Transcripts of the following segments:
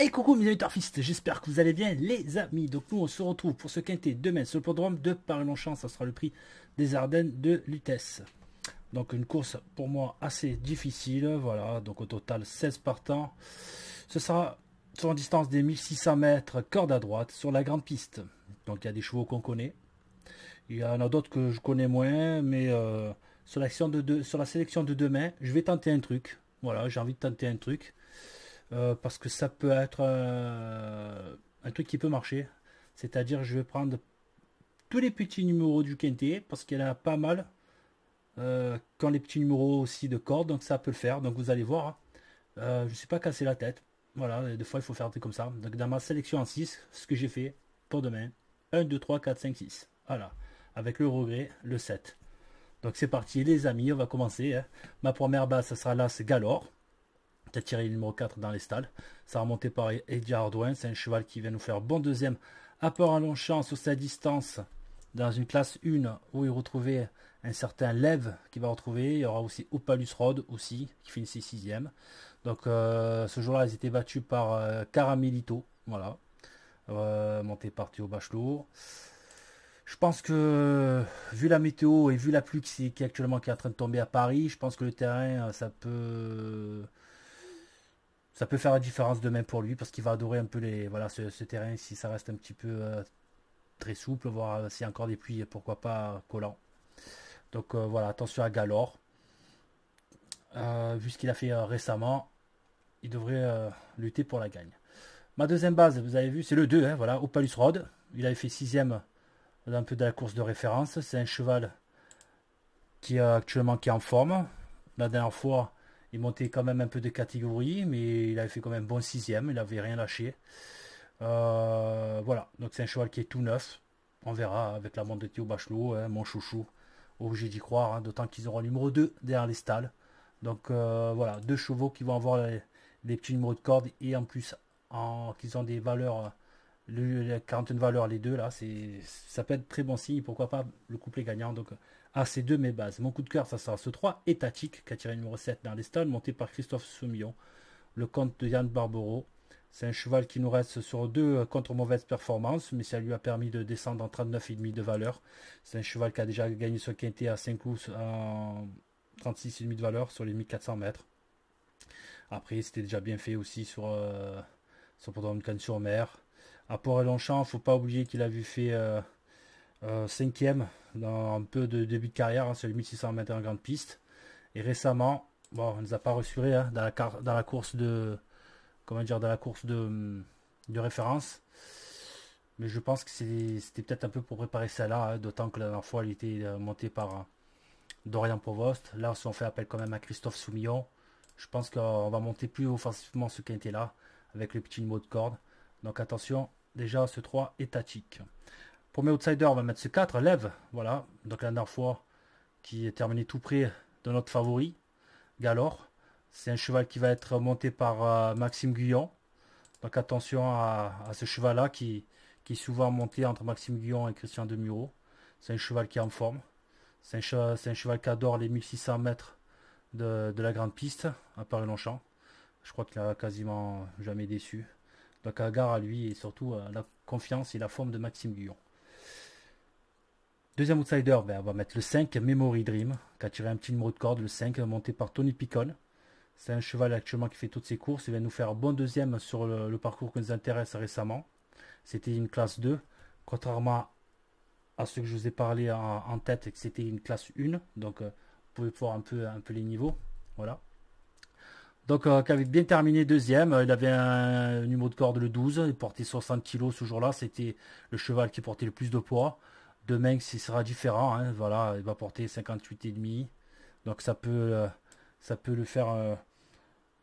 Et coucou mes amis turfistes, j'espère que vous allez bien les amis. Donc nous on se retrouve pour ce quintet demain sur le podrome de Paris-Longchamp, ça sera le prix des Ardennes de Lutèce. Donc une course pour moi assez difficile, voilà, donc au total 16 partants. Ce sera sur une distance des 1600 mètres, corde à droite, sur la grande piste. Donc il y a des chevaux qu'on connaît, il y en a d'autres que je connais moins, mais euh, sur, de sur la sélection de demain, je vais tenter un truc. Voilà, j'ai envie de tenter un truc. Euh, parce que ça peut être euh, un truc qui peut marcher. C'est-à-dire, je vais prendre tous les petits numéros du quintet, parce qu'il y en a pas mal. Euh, quand les petits numéros aussi de cordes donc ça peut le faire. Donc vous allez voir, hein. je ne sais pas cassé la tête. Voilà, des fois il faut faire comme ça. Donc dans ma sélection en 6, ce que j'ai fait pour demain, 1, 2, 3, 4, 5, 6. Voilà, avec le regret, le 7. Donc c'est parti les amis, on va commencer. Hein. Ma première base, ça sera là c'est Galore. T'as tiré le numéro 4 dans les stalles. Ça a remonté par Eddie Hardouin. C'est un cheval qui vient nous faire bon deuxième. à peur à champ, sur sa distance dans une classe 1 où il retrouvait un certain Lev, qui va retrouver. Il y aura aussi Opalus Rod aussi qui ses sixièmes. Donc euh, ce jour-là, ils étaient battus par euh, Caramelito. Voilà. Euh, monté par Théo Bachelot. Je pense que vu la météo et vu la pluie qui, qui, est actuellement qui est en train de tomber à Paris, je pense que le terrain, ça peut ça peut faire la différence demain pour lui parce qu'il va adorer un peu les, voilà, ce, terrain si ça reste un petit peu euh, très souple, voir euh, s'il y a encore des pluies, pourquoi pas euh, collant. Donc voilà, attention à Galore. vu ce qu'il a fait récemment, il devrait lutter pour la gagne. Ma deuxième base, vous avez vu, c'est le 2, hein, voilà, Opalus Road. Il avait fait sixième un peu de la course de référence. C'est un cheval qui est actuellement qui est en forme. La dernière fois, il montait quand même un peu de catégorie, mais il avait fait quand même bon sixième, il n'avait rien lâché. Euh, voilà, donc c'est un cheval qui est tout neuf. On verra avec la montée de Théo Bachelot, hein, mon chouchou, obligé d'y croire, hein, d'autant qu'ils auront le numéro 2 derrière les stalles. Donc euh, voilà, deux chevaux qui vont avoir les, petits numéros de corde et en plus en, qu'ils ont des valeurs, le, 41 valeurs les deux là, c'est, ça peut être très bon signe, pourquoi pas le couplet gagnant. Donc ah, c'est deux mes bases. Mon coup de cœur, ça sera ce 3, Étatique, qui a tiré numéro 7 d'Arleston, monté par Christophe Soumillon, le comte de Yann Barbeau C'est un cheval qui nous reste sur deux euh, contre mauvaise performance, mais ça lui a permis de descendre en 39,5 de valeur. C'est un cheval qui a déjà gagné son quintet à 5 coups euh, en 36,5 de valeur sur les 1400 mètres. Après, c'était déjà bien fait aussi sur, euh, de cannes sur mer. À Port-et-Longchamp, faut pas oublier qu'il avait fait euh, euh cinquième dans un peu de début de carrière, c'est hein, sur 1600 mètres en grande piste. Et récemment, bon, on ne nous a pas rassurés hein, dans, la dans la course de comment dire dans la course de, référence. Mais je pense que c'était peut-être un peu pour préparer celle-là, hein, d'autant que la dernière fois il était euh, monté par euh, Dorian Provost. Là, si on fait appel quand même à Christophe Soumillon, je pense qu'on va monter plus offensivement ce était là, avec le petit mot de corde. Donc attention, déjà ce 3 est Premier outsider, on va mettre ce 4, Lève, voilà. Donc la dernière fois, qui est terminé tout près de notre favori, Galore. C'est un cheval qui va être monté par euh, Maxime Guyon. Donc attention à, ce cheval-là qui, qui est souvent monté entre Maxime Guyon et Christian Demureau, C'est un cheval qui est en forme. C'est un, cheval, qui adore les 1600 mètres de, la grande piste à Paris-Longchamp. Je crois qu'il a quasiment jamais déçu. Donc à gare à lui et surtout à la confiance et la forme de Maxime Guyon. Deuxième outsider, ben, on va mettre le 5, Memory Dream, qui a tiré un petit numéro de corde, le 5, monté par Tony Picon. C'est un cheval actuellement qui fait toutes ses courses. Il vient nous faire un bon deuxième sur le, parcours qui nous intéresse récemment. C'était une classe 2. Contrairement à ce que je vous ai parlé en, tête, c'était une classe 1. Donc, euh, vous pouvez voir un peu, un peu les niveaux. Voilà. Donc, euh, qui avait bien terminé deuxième. Euh, il avait un numéro de corde le 12. Il portait 60 kg ce jour-là. C'était le cheval qui portait le plus de poids. Demain, ce sera différent. Hein. voilà, il va porter 58,5. Donc ça peut, euh, ça peut lui faire euh,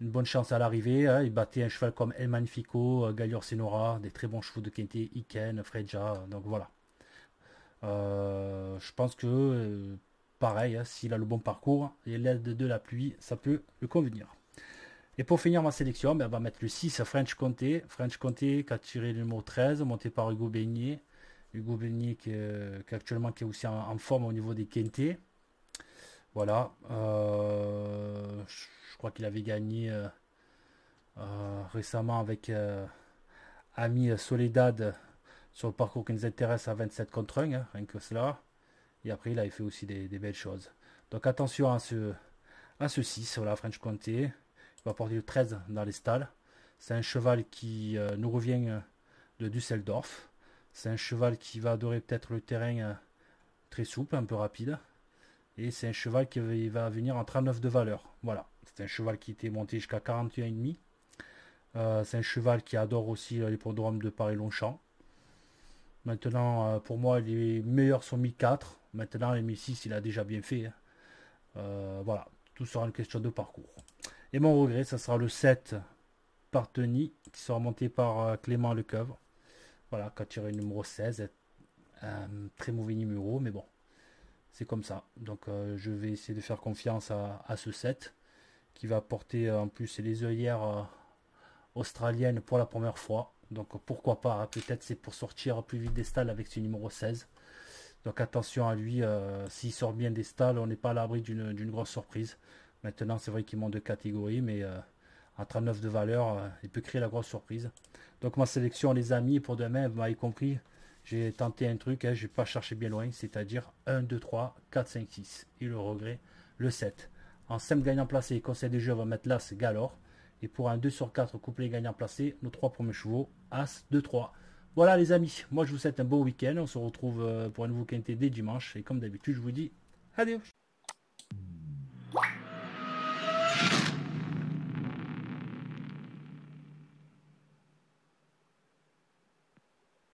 une bonne chance à l'arrivée. Hein. Il battait un cheval comme El Magnifico, euh, Gallor Senora, des très bons chevaux de quinté, Iken, Freja. Donc voilà. je pense que, pareil, hein, s'il a le bon parcours et l'aide de la pluie, ça peut le convenir. Et pour finir ma sélection, ben, on va mettre le 6 French Comté. French Comté qui tiré le numéro 13, monté par Hugo Beignet. Hugo Belnier qui, est, actuellement qui est aussi en, forme au niveau des quintés. Voilà. Euh, je crois qu'il avait gagné euh, euh, récemment avec Ami Soledad sur le parcours qui nous intéresse à 27 contre 1, hein, rien que cela. Et après, il avait fait aussi des, belles choses. Donc attention à ce, à ce 6, voilà, French Comté. Il va porter le 13 dans les stalles. C'est un cheval qui nous revient de Düsseldorf. C'est un cheval qui va adorer peut-être le terrain euh, très souple, un peu rapide. Et c'est un cheval qui va venir en 39 de valeur. Voilà. C'est un cheval qui était monté jusqu'à 41,5. Euh, c'est un cheval qui adore aussi euh, l'hippodrome de Paris-Longchamp. Maintenant, pour moi, les meilleurs sont mis 4. Maintenant, les 6, il a déjà bien fait. Hein. voilà, tout sera une question de parcours. Et mon regret, ça sera le 7 Tony, qui sera monté par Clément Lecoeuvre quand il a le numéro 16. Un très mauvais numéro, mais bon, c'est comme ça. Donc euh, je vais essayer de faire confiance à, ce 7 qui va porter euh, en plus les œillères euh, australiennes pour la première fois. Donc pourquoi pas, hein, peut-être c'est pour sortir plus vite des stalles avec ce numéro 16. Donc attention à lui, s'il sort bien des stalles, on n'est pas à l'abri d'une grosse surprise. Maintenant c'est vrai qu'il monte de catégorie, mais 39 de valeur, euh, il peut créer la grosse surprise. Donc ma sélection les amis pour demain, vous bah, m'avez compris, j'ai tenté un truc, hein, je n'ai pas cherché bien loin, c'est-à-dire 1, 2, 3, 4, 5, 6. Et le regret, le 7. En simple gagnant placé, conseil des jeux on va mettre l'As Galore. Et pour un 2 sur 4 couplet gagnant placé, nos trois premiers chevaux, As, 2, 3. Voilà les amis, moi je vous souhaite un beau week-end. On se retrouve euh, pour un nouveau quintet dès dimanche. Et comme d'habitude, je vous dis adieu.